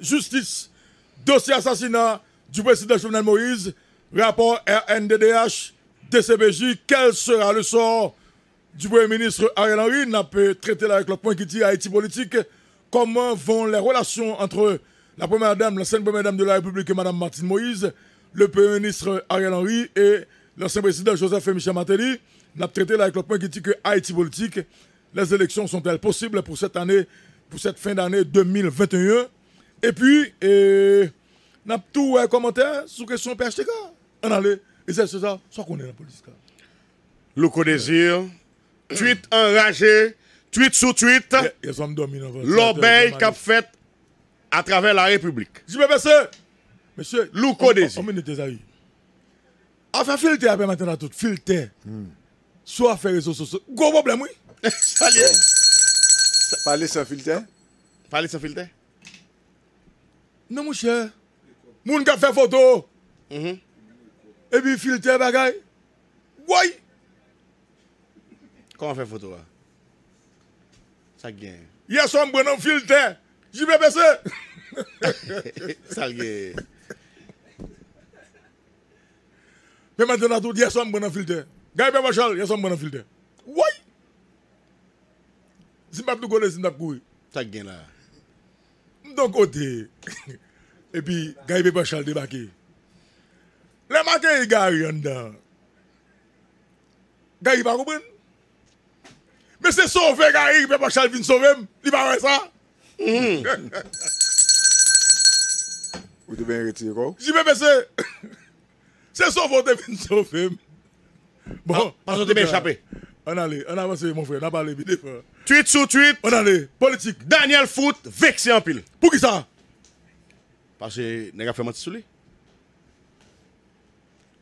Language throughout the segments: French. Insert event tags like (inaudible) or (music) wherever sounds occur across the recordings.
justice, dossier assassinat du président Jovenel Moïse, rapport RNDDH, DCBJ, quel sera le sort du Premier ministre Ariel Henry n'a pas traité avec le point qui dit Haïti politique. Comment vont les relations entre la première dame, l'ancienne première dame de la République, Madame Martine Moïse, le Premier ministre Ariel Henry et l'ancien président Joseph Michel Martelly N'a traité là avec le point qui dit que Haïti politique, les élections sont-elles possibles pour cette année, pour cette fin d'année 2021 E pi, e... Euh, N ap tou wè komentè, sou kèsyon pèch tè ka. An alè, e zè se zà, sou konè nan polis ka. Lou kode zir, tweet an raje, tweet sou tweet, lò bèy kap fèt a travè la republik. Jibè pè se, lou kode zir. A fè filte apè matè nan tout, filte. Sou a fè rezo sou sou. Gò wò blè moui. Pallè se filte? Pallè se filte? Nou mouche, moun ka fe foto, mhm. e bi filte bagay, woy! Koman fe foto wa? Sak gen. Ye som bonan filte, jibè besè! (laughs) Sal gen. Pe mè dena tout, ye som bonan filte, gay pe wachal, ye som bonan filte, woy! Zim ap di gole, zim ap kouy. Sak gen la. M donkote, (laughs) epi gayi pepe chal di baki. Le maten yi gari yon dan. Gayi pa kouben. Me se soufe gari yi pepe chal vin souvem. Li barwen sa. (laughs) Ou di ben reti yi kou? Si bebe se. (laughs) Se soufote vin souvem. Ah, bon. Paso di ben chape. On a on avance, mon frère, on a parlé vite. Tweet sur tweet. On allait, politique. Daniel Foot, vexé en pile. Pour qui ça Parce que, n'a fait mentir sur lui.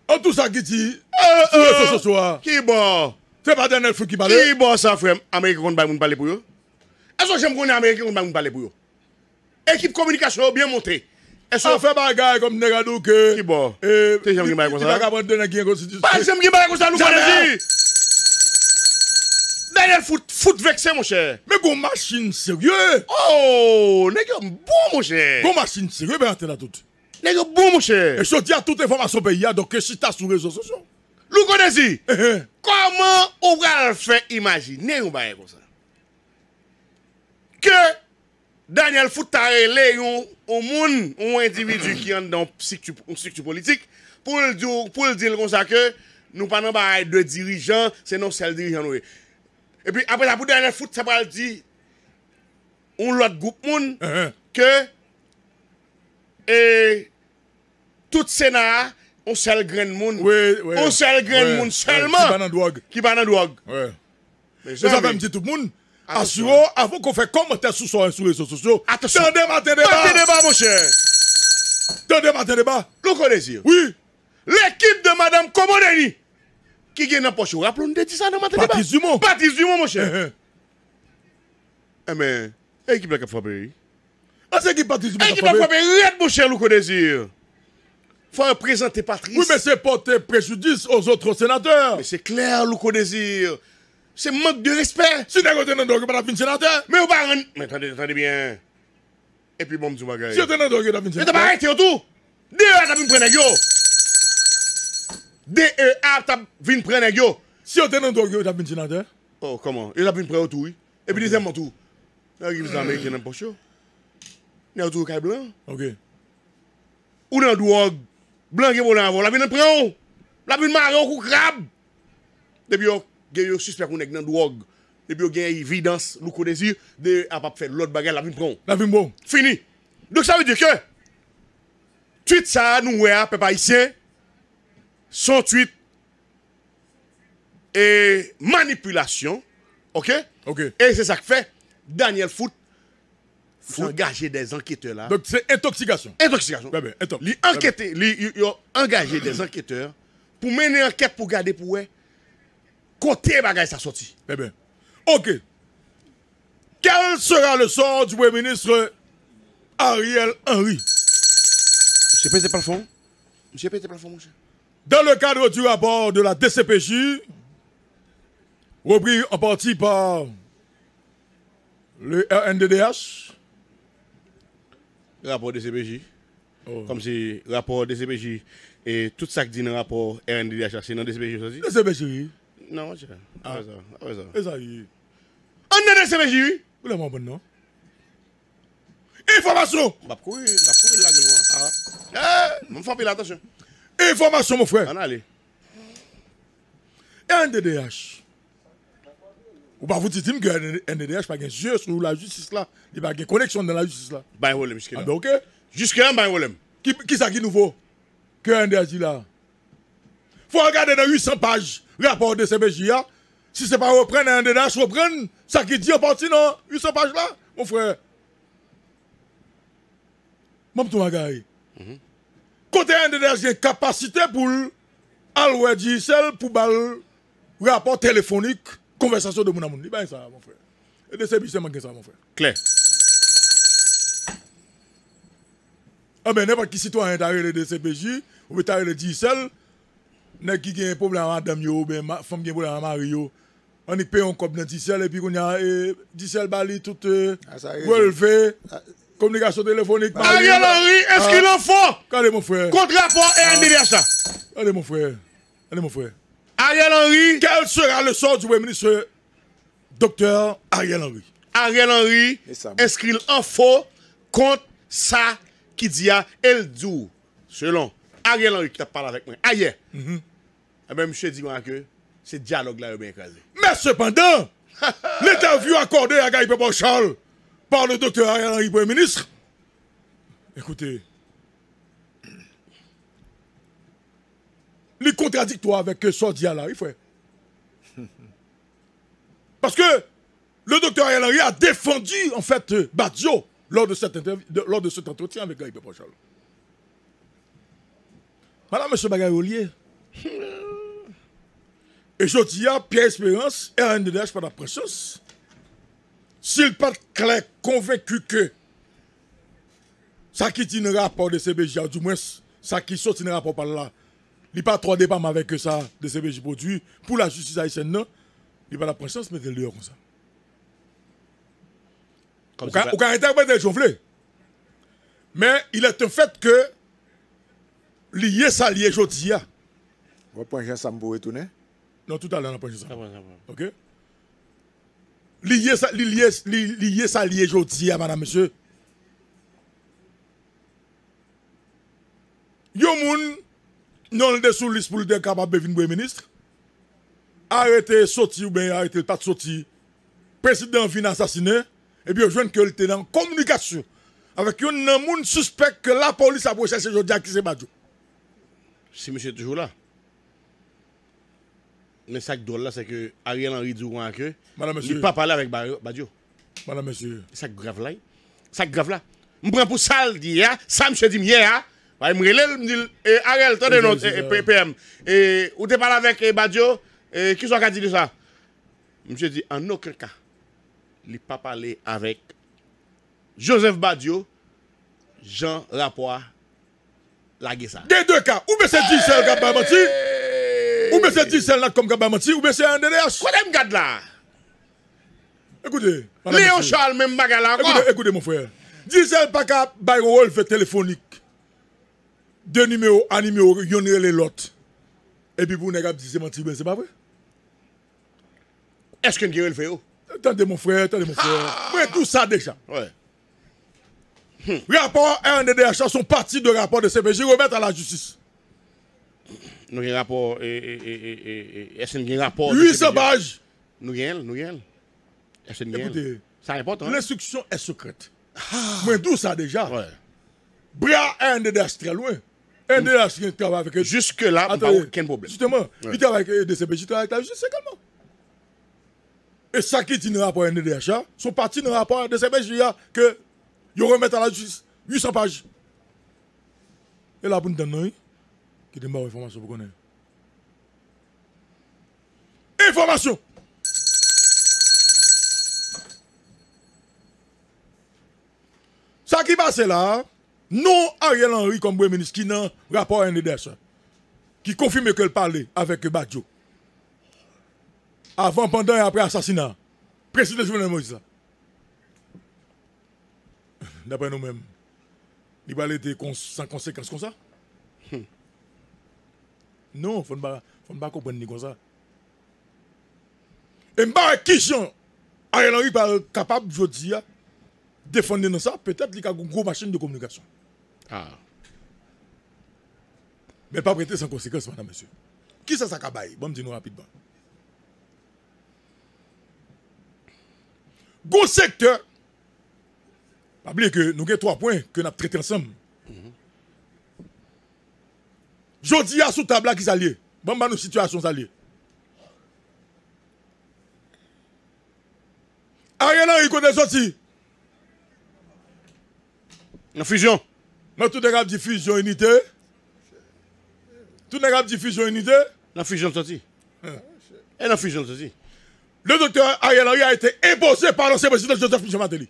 En tout ça qui dit, euh, euh, ce soir. Qui bon C'est pas Daniel Foot qui parle. Qui bon ça, frère Américain, on ne parle pas pour eux. Est-ce que j'aime qu'on est Américain, on ne parle pas pour eux Équipe communication bien montée. Est-ce qu'on fait gars comme Negadou que. Qui bon Et j'aime qui parle comme ça Pas j'aime qui comme ça, nous, Daniel Fout foute vekse monshe. Me goun masin serye. Oh, ne goun mbou monshe. Goun masin serye be a tena tout. Ne goun mbou monshe. E chotia tout informasyon pe ya, dok ke si ta sou rezo sosyon. Lou konen si, koman ou goun al fè imajin? Ne yon baye konsa. Ke Daniel Foutare le yon ou moun ou individu ki yon dans psiktyu politik pou l diyo, pou l diyo konsa ke nou panan baye de dirijan se non sel dirijan ou e. Et puis après la bout le foot, ça va dire on l'autre groupe uh-huh. que et tout Sénat on seul grain de monde. Oui, oui, on seul grain monde seulement. Qui va dans drogue. Qui va dans drogue. Mais dire tout le ah, monde. assurez-vous, avant qu'on fait commentaire sur les réseaux sociaux. Attention. Tendez attendez débat. attendez débat, mon cher. attendez matin débat. Nous Oui. L'équipe de Madame Komodeni qui gen nan poche ou, rap loun de ti sa nan maten deba. Patis du moun. Patis du moun, monshe. Eme, eh, ekip eh. eh, la kap faperi. As ekip patis du qui kap faperi. Ekip la faperi, red monshe Louko Désir Faut représenter Patrice. Oui, mais c'est porter préjudice aux autres sénateurs. Mais c'est clair, Louko Désir. C'est manque de respect. Si tu t'es dans le pas la sénateur. Mais on va Mais attendez, attendez bien. Et puis, bon, tu vas gagner. Si t'es dans pas la sénateur. Mais tu pas arrêté, tout. tu t'as une prendre De e ap tap vin pre neg yo. Si yo ten nan do yo, yo tap vin si nan der. Oh, koman. Yo lap vin pre yo tou yi. E pi de zemman tou. Nan yon ki vizan me yi kenen poch yo. Nan yon tou yon kaj blan. Ok. Ou nan do og, blan gen volan avon, lap vin nan pre yo. Lap vin maron kou krab. De bi yo, gen yo suspèk ou neg nan do og. De bi yo gen yi vidans, loukou de zi, de ap ap fè lòt bagè, lap vin pre yo. Lap vin bon. Fini. Dèk sa vi di ke, tweet sa nou wè a pepa isyen, 108 et manipulation. OK? OK. Et c'est ça que fait Daniel Foot engager des enquêteurs là. Donc c'est intoxication. Intoxication. Ben ben, intox. Li engagé des enquêteurs pour mener enquête pour garder pour eux côté bagage ça sorti. Ben ben. OK. Quel sera le sort du Premier ministre Ariel Henry Monsieur Pété Plafond Monsieur Pété Plafond, mon cher. Dans le cadre du rapport de la DCPJ, repris en partie par le RNDDH. Rapport DCPJ. Oh. Comme si rapport DCPJ et tout ça qui dit dans le rapport RNDDH, c'est dans DCPJ aussi. DCPJ, oui. Non, je. Ah, ça. Ah, ça. Ah, ça, oui. On est DCPJ, oui. Vous l'avez bon, non? Information! Bah, pourquoi, bah, il a Ah. Eh, attention. Information, mon frère. NDDH. Ou pas vous dites que NDDH pas de jeu sur la justice là. Il pas de connexion dans la justice là. Bah, il y là. Ah, bah, ok. là, bah, il Qui, qui ça qui nouveau que NDH dit là? Faut regarder dans 800 pages rapport de CBJ hein. Si c'est pas reprendre NDDH reprendre ça qui dit en partie non? 800 pages là, mon frère. Même ton bagage. Mhm. Côté NDDH, capacité pour aller du pour bal rapport téléphonique, conversation de mon amour. Il ça, mon frère. Et de ça, mon frère. Clair. Ah ben, n'importe qui citoyen le DCPJ, ou le diesel, n'est qui a un problème à madame ben, femme qui a un problème à Mario, on y paye un dans diesel, et puis on a diesel bali tout relevé, euh, ah, Komunikasyon telefonik. Ariel Henry, eski l'anfo ah. kont rapor e an devyasa. Ale, mon frè. Ale, ah. mon frè. Ariel Henry. Kel sera le son diwe minister Dr. Ariel Henry? Ariel Henry, eski l'anfo kont sa ki diya el djou. Selon. Ariel Henry ki te pala vek mwen. Aye. Ah, mm-hmm. Ebe, eh msè diwa anke, se diyalog la e ben kaze. Mè sepanda, l'etavyo akorde a gayi pepon chanl. par le docteur Ariel Henry, Premier ministre, écoutez, les contradictoires avec Sordia là, il frère. Parce que le docteur Ariel Henry a défendu, en fait, Badjo lors de, lors de cet entretien avec Gaïbe Pochal. Voilà M. Bagayolier. Et je dis à Pierre Espérance, RNDDH par la présence. S'il pas clair, convaincu que ça qui est un rapport de CBJ, ou du moins ça qui sort un rapport par là, il n'y a pas trop départ avec ça de CBJ produit. Pour la justice haïtienne, non, il n'y a pas la présence, mais de l'heure comme ça. Comme ou quand il Mais il est un fait que lié ça lié jodia. Ah. On va prendre ça me retourner. Non, tout à l'heure, on va prendre ça. Ok? lié ça lié lié ça lié jodi à madame monsieur yo moun non le dessous liste pour le capable de premier ministre arrêter sorti ou bien arrêter pas sorti président vient assassiné et puis joindre que était en communication avec un moun suspect que la police a recherché jodi qui c'est Badjo si monsieur toujours là Ne sak do la seke Ariel Henry Duran ke Li pa pale avèk Badiou Sak grav la Sak grav la Mpren pou sal di ya Sam chè di miye ya Ou te pale avèk eh, Badiou eh, Kiswa kadi di sa Mpren pou sal di ya Mpren pou sal di ya Mpren pou sal di an okre ka Li pa pale avèk Joseph Badiou Jean Lapois Lagè sa Dey dey ka oube se di sel kap ba bati c'est diesel celle-là comme Gabamati ou bien c'est un DDH que me garde là Écoutez. Léon Charles même bagarre là Écoutez, mon frère. Diesel pas qu'à bail rôle fait téléphonique. Deux numéros, un numéro, a les l'autre. Et puis vous n'avez pas dit c'est menti, mais c'est pas vrai. Est-ce qu'un guerre le fait Attendez mon frère, attendez mon frère. Ah! Oui, tout ça déjà. Ouais. Rapport RNDDH sont partis de rapport de CPJ remettre à la justice. Nous avons un rapport. et, e, e, e, rapport 800 pages Nous avons, nous avons. y L'instruction est secrète. Mais tout ça déjà. Ouais. Bra est un très loin. Un DDH qui travaille avec Jusque-là, on n'a aucun problème. Justement, il travaille avec DCPJ, il travaille avec justice également. Et ça qui dit le rapport NDH, hein, sont partis dans le rapport DCPJ ah, que ils remettent à la justice 800 pages. Et là, pour nous donner, de te information Information. informasyon qui konen. Informasyon! Sa qui nous, non Ariel Henry comme premier ministre qui n'a rapport à NDS, qui confirme qu'elle parlait avec Badjo. Avant, pendant et après assassinat, président Jovenel Moïse. D'après nous-mêmes, il va aller sans conséquence comme ça. Non, il ne faut pas comprendre comme ça. Et je bah, ne qui Jean Ariel pas capable, je dis, de hein, défendre ça. Peut-être qu'il y a une grosse machine de communication. Ah. Mais pas prêter sans conséquence, madame, monsieur. Qui ça, ça cabaye Bon, dis-nous rapidement. Gros secteur. Pas oublier que nous avons trois points que nous avons ensemble. Jodi a sous table qui s'allie. Bon, bah, nos situations s'allie. Ariel Henry est sorti. La fusion. Mais tout le monde diffusion unité. Tout le monde diffusion unité. La fusion sorti. Et hein. la e fusion sorti. Le docteur Ariel Henry a été imposé par l'ancien président Joseph Michel Mateli.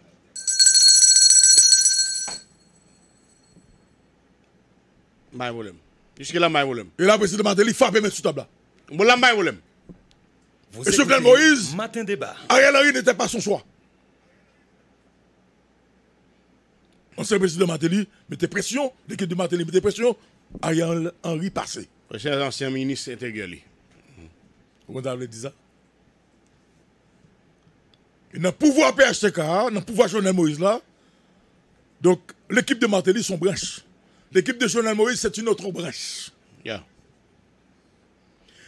Pas problème là, il Et là, le président Martelly frappe même sous table là. il y a de problème. Et Jovenel Moïse, matin débat. Ariel Henry n'était pas son choix. Ancien président Martelly mettait pression, l'équipe de Martelly mettait pression, Ariel Henry passait. Cher ancien ministre intérieur. Vous avez dit ça? Et dans le pouvoir PHTK, dans le pouvoir Jovenel Moïse là, donc l'équipe de Martelly, son branche. L'équipe de Journal Moïse, c'est une autre brèche.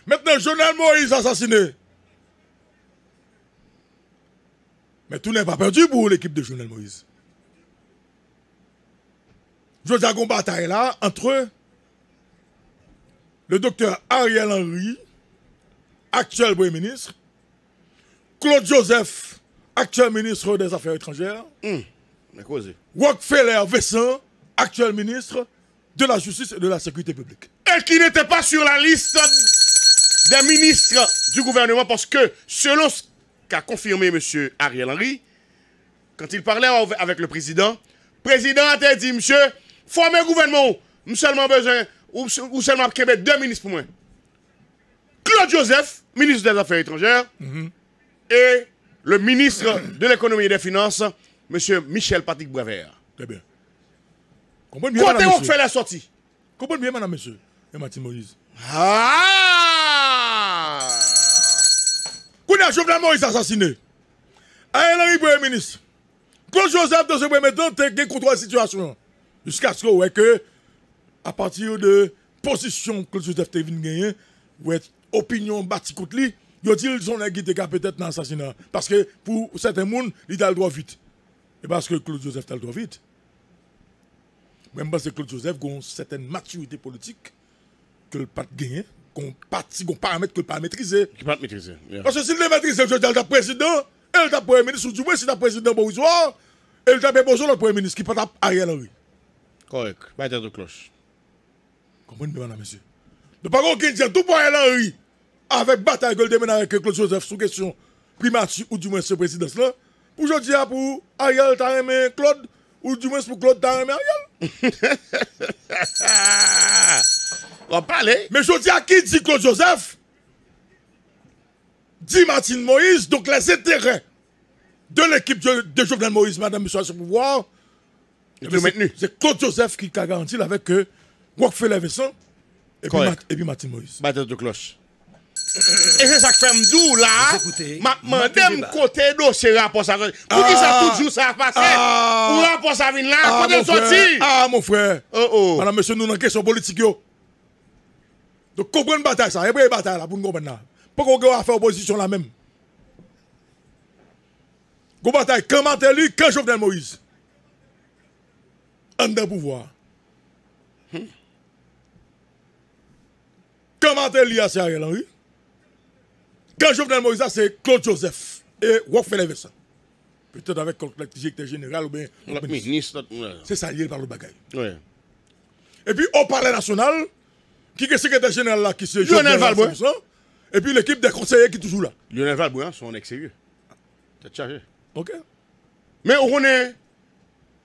Maintenant, Journal Moïse assassiné. Mais tout n'est pas perdu pour l'équipe de Journal Moïse. Joseph une bataille là entre le docteur Ariel Henry, actuel Premier ministre, Claude Joseph, actuel ministre des Affaires étrangères, Rockefeller hmm. Vincent, actuel ministre de la Justice et de la Sécurité publique. Et qui n'était pas sur la liste des ministres du gouvernement parce que, selon ce qu'a confirmé M. Ariel Henry, quand il parlait avec le président, le président a dit, monsieur, formez gouvernement, nous seulement besoin, ou, seulement Québec, deux ministres pour moi. Claude Joseph, ministre des Affaires étrangères, mm-hmm. et le ministre de l'économie et des finances, M. Michel Patrick Brevert. Très bien. Kote ou fait la sortie? Kompon biye et monsieur. Et Martin Moïse. Aaaaaa! Ah! Kounen Jovenel Moïse assassiné. A ah, el Premier ministre. Claude Joseph dans ce premier temps te contrôle la situation. Jusqu'à ce que, que, à partir de position Claude Joseph a eu, ouais, opinion bâtie contre lui, ils dit qu'ils ont peut-être dans Parce que pour certains monde, il a le droit vite. Et parce que Claude Joseph a le droit vite. Même parce que Claude Joseph a une certaine maturité politique que le parti gagne, qu'on parti, qu'on paramètre que le pas maîtriser. Qui pas maîtriser. Parce que s'il le maîtrise, je dis le président, elle le premier ministre, ou du moins si le président provisoire, elle le premier ministre qui pas Ariel Henry. Correct. Pas de cloche. Comprenez bien, monsieur. De par contre, qui dit tout pour Ariel Henry, avec bataille que le démène avec Claude Joseph sous question primature ou du moins ce président-là, pour aujourd'hui, pour Ariel t'as aimé Claude, ou du moins pour Claude Darin (laughs) On On parler. Hein? Mais je dis à qui dit Claude Joseph Dit Martine Moïse, donc les intérêts de l'équipe de, Jovenel Moïse, madame, monsieur, à ce pouvoir, c'est Claude Joseph qui a garanti avec que fait Vincent et, puis, Martine Moïse. Bataille de cloche. Et ça ça qui fait là. ma mandem kote do rapport Pour ça ça ah. ça toujours ah. ça rapport ça vient là? Quand ah, l Ah, mon frère, oh, oh. madame, monsieur, nous dans question politique yo. Donc bataille ça bataille. ebre bataille la pour vous kompren la. Pou qu'on va faire la même. Gon batay, kan Martelly, je Jovenel Moïse. En de pouvoir. Kan hmm? Martelly quand Jovenel Moïse, c'est Claude Joseph. Et Wolf Vessa. Peut-être avec le directeur général ou bien le ministre. C'est ça, il parle de bagaille. Et puis, au Palais National, qui est le secrétaire général là qui se joue Lionel Valbouin. Hein, et puis l'équipe des conseillers qui est toujours là. Lionel Valbouin, son ex-sérieux. C'est chargé. Ok. Mais on est.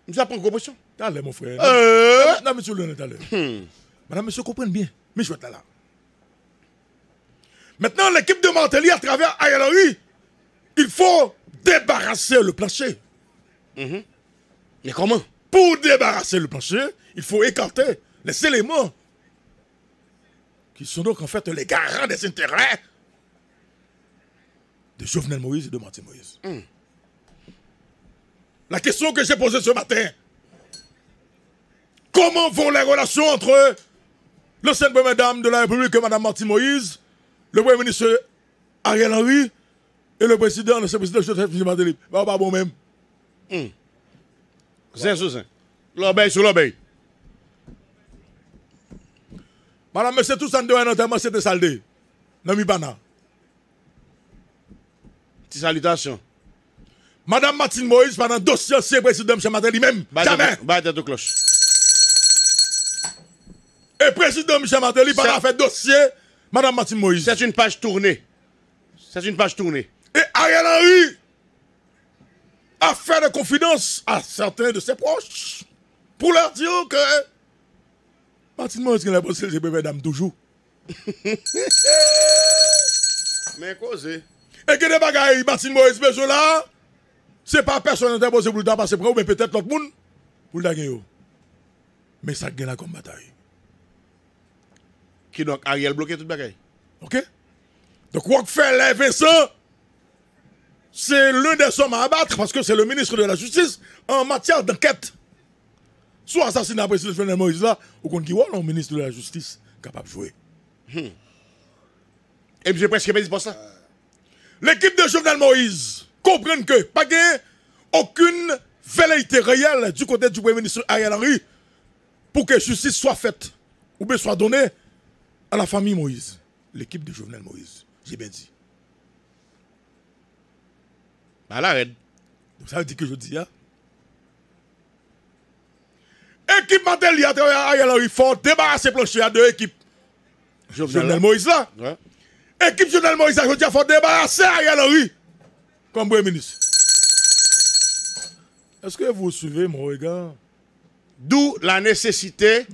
Nous avons une proposition. Allez, mon frère. Euh... Non, monsieur Lionel, allez. Hmm. Madame, monsieur, comprenez bien. Mais je vais être là. là. Maintenant, l'équipe de Martelly à travers Ayalaoui, il faut débarrasser le plancher. Mhm. Mais comment Pour débarrasser le plancher, il faut écarter les éléments qui sont donc en fait les garants des intérêts de Jovenel Moïse et de Martin Moïse. Mhm. La question que j'ai posée ce matin, comment vont les relations entre le première Madame de la République, et Mme Martin Moïse, le Premier ministre Ariel Henry et le président, le président Joseph Mateli. Va pas bon même. Mmh. C'est ça. L'obéi sur l'obéi. Madame, monsieur, tout ça, nous devons c'était mais pas là. Petite salutation. Madame Martine Moïse, pendant deux siècles, c'est président M. Mateli même. Jamais. Bah, de cloche. Et président M. Mateli, pendant fait dossier. Madame Martine Moïse. C'est une page tournée. C'est une page tournée. Et Ariel Henry a fait de confidence à certains de ses proches pour leur dire que Martine Moïse qui a bossé c'est Madame dame toujours. (laughs) Mais causez. Et que les bagailles, Martine Moïse, mais là, c'est pas personne qui a posé pour le temps, mais peut-être l'autre monde pour le Mais ça gagne la comme qui donc Ariel bloqué tout bagaille. OK Donc fait Vincent c'est l'un des hommes à abattre parce que c'est le ministre de la Justice en matière d'enquête. Soit assassinat président Jovenel Moïse là, ou qu'on dit, oh le ministre de la Justice capable de jouer. Hmm. Et puis j'ai presque pas dit pour ça. L'équipe de Jovenel Moïse comprend que pas aucune velléité réelle du côté du Premier ministre Ariel Henry pour que justice soit faite ou bien soit donnée la famille Moïse, l'équipe de Jovenel Moïse. J'ai bien dit. Bah la reine. Donc ça veut dire que je dis, hein? Équipe à Ariel Henry faut débarrasser plancher à deux équipes. Jovenel Moïse là. Ouais. Équipe Jovenel Moïse, je dis, il faut débarrasser Ariel Henry comme premier ministre. Est-ce que vous suivez mon regard D'où la nécessité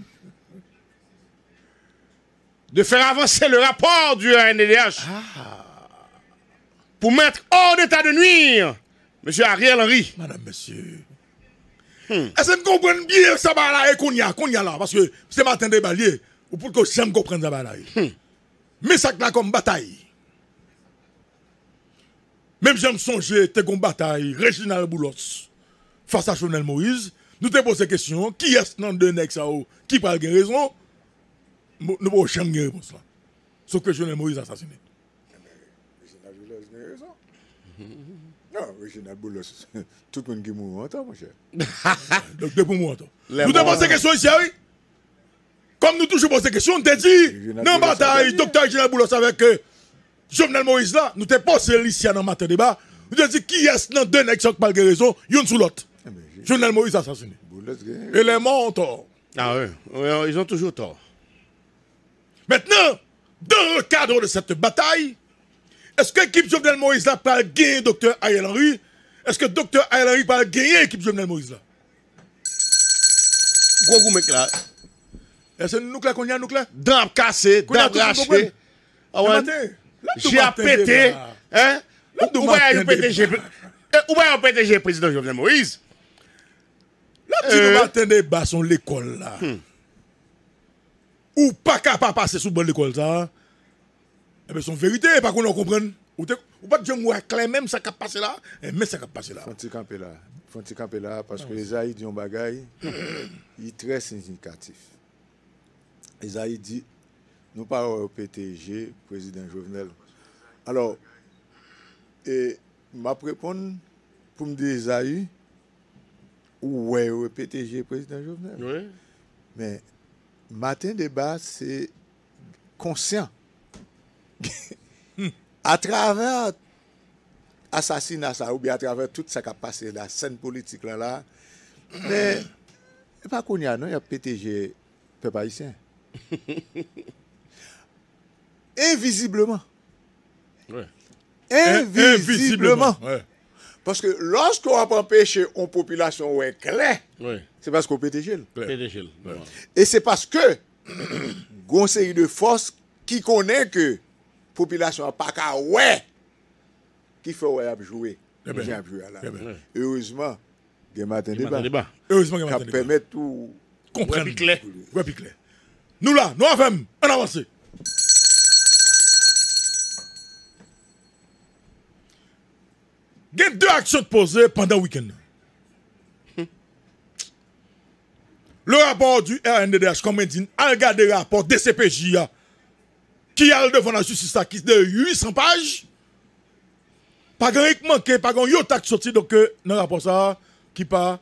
de faire avancer le rapport du RNDH. Ah. pour mettre hors d'état de nuire M. Ariel Henry. Madame, monsieur. Hmm. Est-ce que vous comprenez bien ce va et qu'on y a, là Parce que c'est Martin de ou pour que j'aime comprendre ça va là. Hmm. Mais ça là comme bataille. Même j'aime songer, c'est une bataille, Reginald Boulos, face à Jovenel Moïse. Nous te posons la question, qui est-ce dans deux Nexao? Oh? qui parle de raison nous pouvons jamais eu réponse là. Sauf que eh ben, Jovenel Moïse assassiné. Jovenel Moïse a raison. Non, Reginald Boulos, tout le monde qui mourra mon cher. Donc, deux pour moi en Nous devons poser questions ici, oui. Comme nous toujours posons des questions, on t'a dit, non, bataille, docteur Reginald Boulos avec Jovenel Moïse là, nous te posé ici dans matin débat. Nous te dit, qui est-ce dans deux nègres qui ont raison, une sous l'autre. Jovenel Moïse assassiné. Et les morts ont tort. Ah oui, ils ont toujours tort. Maintenant, dans le cadre de cette bataille, est-ce que l'équipe Jovenel Moïse là pas gagner docteur Ariel Henry Est-ce que docteur Ariel Henry pas gagner l'équipe Jovenel Moïse là Gros mec là. Est-ce que nous là qu'on y a nous là Dame cassé, dame raché. Ah ouais. J'ai pété, Où est bien PDG Ou bien eh, président Jovenel Moïse Là tu nous attendez bas son l'école là. Hmm ou pas capable de passer sous le bol l'école, ça, hein. eh bien, son vérité, pas qu'on comprenne. Ou, ou pas de moi clair même ça qui a passé là, eh, mais ça qui a passé là. Fonti camper là. Fonti là, parce que les dit un bagaille, il très significatif. Esaïe dit, nous parlons au PTG, président Jovenel. Alors, et ma réponse pour me dire Esaïe, ouais, au PTG, président Jovenel. Oui. Mais Matin debat, se konsyen. A travèr asasinasa ou bi a travèr tout sa kapase la sèn politik lalè. Mè, e pa konya nou ya PTG pe Parisien. Envizibleman. Wè. Envizibleman. Envizibleman, wè. Paske lansk ou ap empèche ou populasyon wè kèlè. Wè. Se paske ou petejel. Petejel. E se paske gonseri de fos ki konen ke popilasyon apaka wè ki fè wè apjouè. Jè apjouè alè. E ouzman, gè maten debat. E ouzman gè maten debat. Ka pèmè tout. Gwè pi klè. Gwè pi klè. Nou la, nou avèm, an avansè. Gè dè aksyon t'pozè pandan wikèn nou. Le rapport du RNDDH, comme dit, a regardé le rapport DCPJ, hein, qui a devant la justice, qui est de 800 pages. Pas grand manqué, pas grand a qui sorti donc, euh, dans le rapport ça, qui pas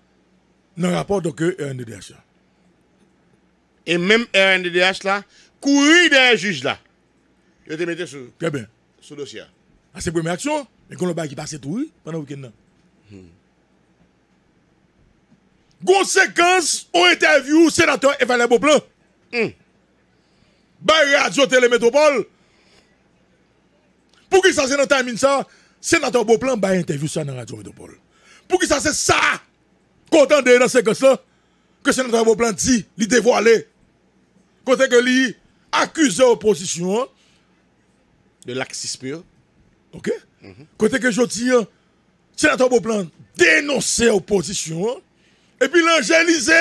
dans le rapport donc RNDDH. Euh, hein. Et même RNDDH là, courir des juges là. Je te sur, le dossier. Hein. Ah, c'est première action, mais quand le bail qui tout pendant le week-end. Hmm. Conséquence, on interview sénateur Evalé Beauplan. Ba hmm. Bah, radio télémétropole. Pour qui ça c'est dans timing ça? Sénateur Beauplan, bah, interview ça dans radio métropole. Pour qui ça c'est ça? Content de dans séquence là? Que sénateur Beauplan dit, il dévoilé. Côté que lui accuse l'opposition hein. de laxisme hein. OK? Mm Côté que je dis, hein, sénateur Boplan dénonce l'opposition et puis l'angélisé,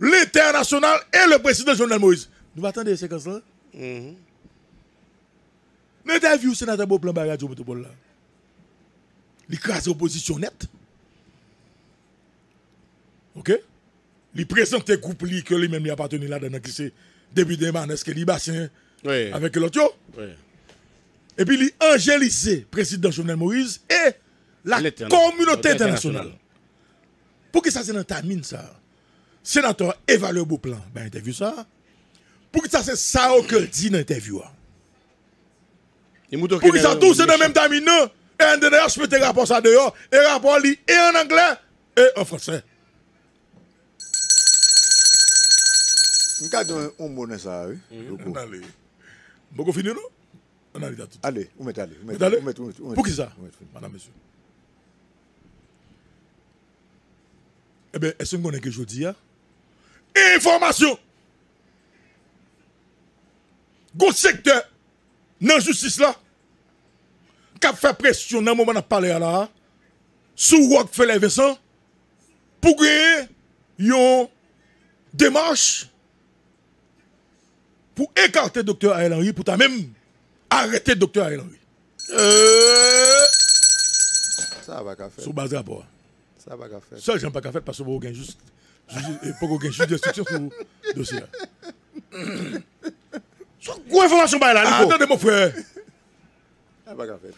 l'international et le président Jovenel Moïse. Nous attendons ces séquences-là. Mm -hmm. le sénateur Beauplan Barra Radio Métropole là. L'écrase opposition nette. OK? Il présente le groupe que lui-même lui appartenait là dans qui c'est début des manes, que lui avec l'autre. Et puis il angélisé président Jovenel Moïse et la communauté internationale. Pour que ça, c'est dans ta mine, ça. Sénateur évalue beau plan. Ben, interview ça. Pour que ça, c'est ça que dit dans l'interview. Hein. Pour que ça, tout, c'est dans même ta mine, non. Et je peux te rapport ça dehors. Et rapport li, et en anglais, et en français. Mkade on bonne ça, oui. Mm-hmm. On allez. Beaucoup fini, non? On allez. Allez, on met allez. On met allez. Pour qui ça? Madame, monsieur. Ebe, esen konen ke jodi ya. INFORMASYON! GOU SEKTE NAN JUSTIS LA KAP FA PRESSION NAN MOU MAN A PALE YA LA SOU WAK FELE VESAN POU GEY YON DEMARCHE POU EKARTE DOKTER AEL ANGIE POU TA MEM ARRETE DOKTER AEL ANGIE EEEEEE euh. SOU BAZE RAPOR Ça va faire. Ça, j'aime pas qu'à faire parce que vous gagnez juste. Pas qu'on gagne juste des structures sur le dossier. (coughs) Quoi information là Attendez mon frère.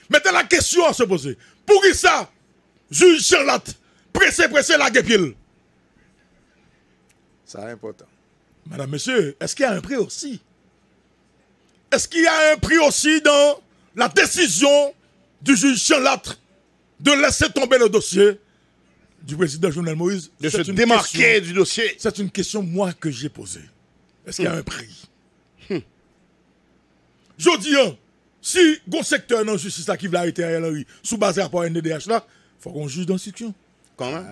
Mettez la question à se poser. Pour qui ça Juge charlotte. Pressez, pressez la ça est important. Madame, monsieur, est-ce qu'il y a un prix aussi Est-ce qu'il y a un prix aussi dans la décision du juge Charlotte de laisser tomber le dossier du président Jovenel Moïse. De se démarquer du dossier. C'est une question, moi, que j'ai posée. Est-ce qu'il y a hmm. un prix hmm. Je dis, hein, si le secteur non justice qui veut arrêter Ariel Henry sous base rapport NDDH là, il faut qu'on juge d'instruction. Comment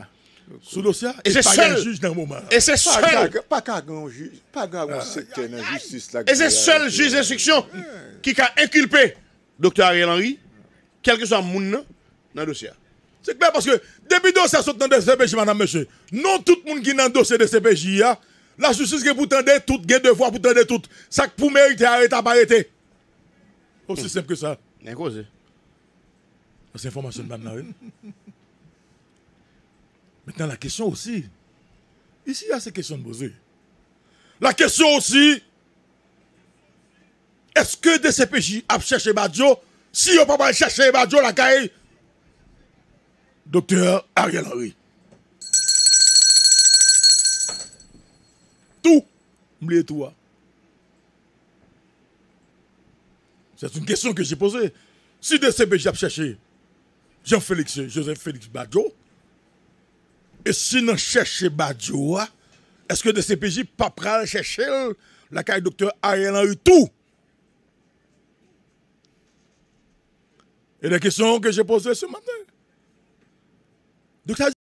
Sous dossier, et, c'est seul. juge moment. Et c'est seul. Pas qu'un grand juge, pas qu'un grand ah. secteur justice Et c'est seul juge d'instruction qui a inculpé Dr. Ariel Henry, quel que soit le monde dans le dossier. C'est clair parce que depuis le ça saute dans des CPJ, madame, monsieur, non tout le monde qui est dans le dossier de CPJ, la justice qui est pour tout, qui est devoir pour tendre tout, ça pour mériter, arrêter, pas arrêter. Aussi simple que ça. quoi ça? C'est information de madame Maintenant, la question aussi, ici, il y a ces questions de poser. La question aussi, est-ce que CPJ a cherché Badjo? Si on ne peut pas chercher Badjo, la caille, docteur Ariel Henry. Tout, m'lié toi. C'est une question que j'ai posée. Si DCPJ a cherché Jean-Félix, Joseph Félix Badjo, et si n'en cherché Badjo, est-ce que DCPJ pas pral chercher la carte docteur Ariel Henry tout? Et la question que j'ai posée ce matin. Duke